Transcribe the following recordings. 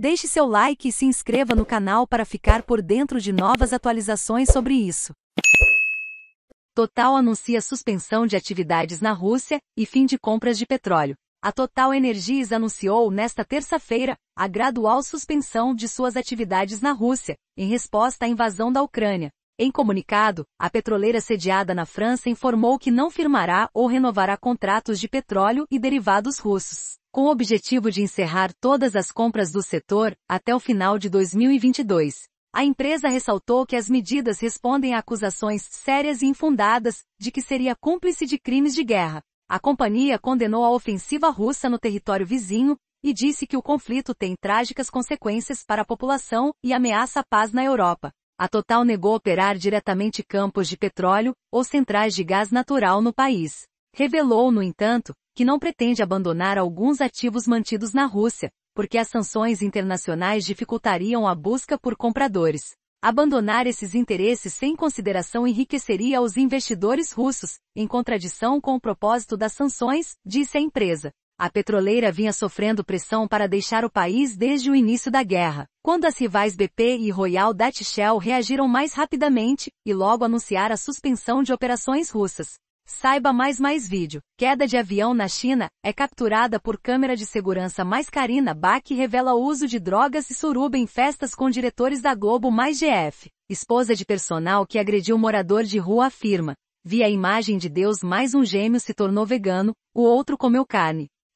Deixe seu like e se inscreva no canal para ficar por dentro de novas atualizações sobre isso. Total anuncia suspensão de atividades na Rússia e fim de compras de petróleo. A Total Energies anunciou nesta terça-feira a gradual suspensão de suas atividades na Rússia, em resposta à invasão da Ucrânia, em comunicado, a petroleira sediada na França informou que não firmará ou renovará contratos de petróleo e derivados russos, com o objetivo de encerrar todas as compras do setor até o final de 2022. A empresa ressaltou que as medidas respondem a acusações sérias e infundadas de que seria cúmplice de crimes de guerra. A companhia condenou a ofensiva russa no território vizinho e disse que o conflito tem trágicas consequências para a população e ameaça a paz na Europa a Total negou operar diretamente campos de petróleo ou centrais de gás natural no país. Revelou, no entanto, que não pretende abandonar alguns ativos mantidos na Rússia, porque as sanções internacionais dificultariam a busca por compradores. Abandonar esses interesses sem consideração enriqueceria os investidores russos, em contradição com o propósito das sanções, disse a empresa. A petroleira vinha sofrendo pressão para deixar o país desde o início da guerra, quando as rivais BP e Royal Dutch Shell reagiram mais rapidamente e logo anunciaram a suspensão de operações russas. Saiba mais mais vídeo. Queda de avião na China é capturada por câmera de segurança mais Karina Bach revela o uso de drogas e suruba em festas com diretores da Globo mais GF. Esposa de personal que agrediu morador de rua afirma. Vi a imagem de Deus mais um gêmeo se tornou vegano, o outro comeu carne.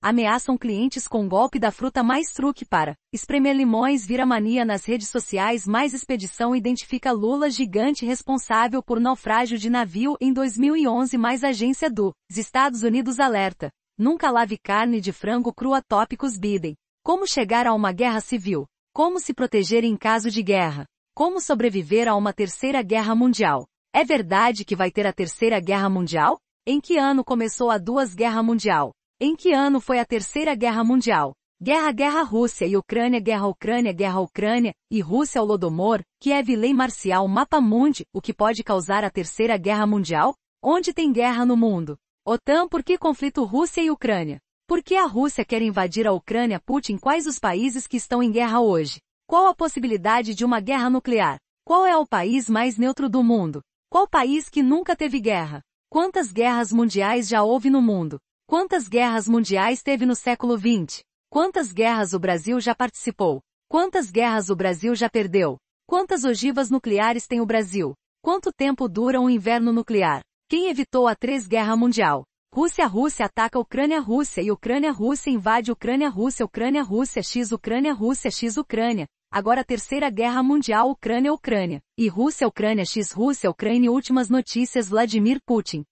ameaçam clientes com golpe da fruta mais truque para espremer limões vira mania nas redes sociais mais expedição identifica Lula gigante responsável por naufrágio de navio em 2011 mais agência do Estados Unidos alerta. Nunca lave carne de frango crua tópicos Biden. Como chegar a uma guerra civil? Como se proteger em caso de guerra? Como sobreviver a uma terceira guerra mundial? É verdade que vai ter a terceira guerra mundial? Em que ano começou a duas guerra mundial? Em que ano foi a Terceira Guerra Mundial? Guerra Guerra Rússia e Ucrânia Guerra Ucrânia Guerra Ucrânia e Rússia Holodomor, que é vilém marcial mapa mundi, o que pode causar a Terceira Guerra Mundial? Onde tem guerra no mundo? OTAN por que conflito Rússia e Ucrânia? Por que a Rússia quer invadir a Ucrânia Putin quais os países que estão em guerra hoje? Qual a possibilidade de uma guerra nuclear? Qual é o país mais neutro do mundo? Qual país que nunca teve guerra? Quantas guerras mundiais já houve no mundo? Quantas guerras mundiais teve no século XX? Quantas guerras o Brasil já participou? Quantas guerras o Brasil já perdeu? Quantas ogivas nucleares tem o Brasil? Quanto tempo dura um inverno nuclear? Quem evitou a três guerra mundial? Rússia-Rússia ataca Ucrânia-Rússia e Ucrânia-Rússia invade Ucrânia-Rússia, Ucrânia-Rússia, X Ucrânia-Rússia, X Ucrânia. Agora Terceira Guerra Mundial Ucrânia-Ucrânia. E Rússia-Ucrânia, X Rússia-Ucrânia. Últimas notícias Vladimir Putin.